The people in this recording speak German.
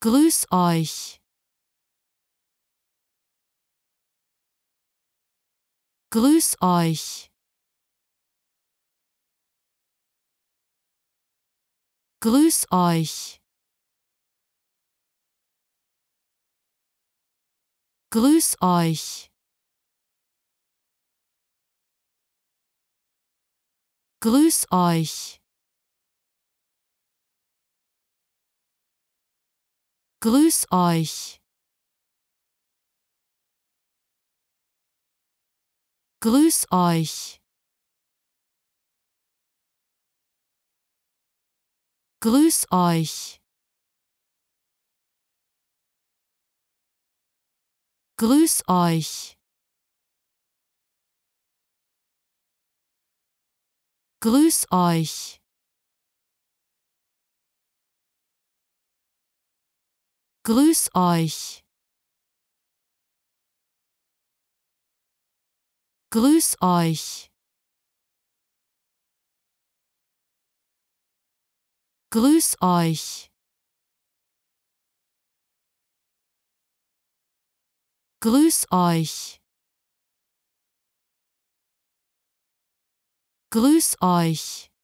Grüß euch. Grüß euch. Grüß euch. Grüß euch. Grüß euch. grüß euch. Grüß euch. Grüß euch. Grüß euch. Grüß euch. Grüß euch. Grüß euch. Grüß euch. Grüß euch. Grüß euch.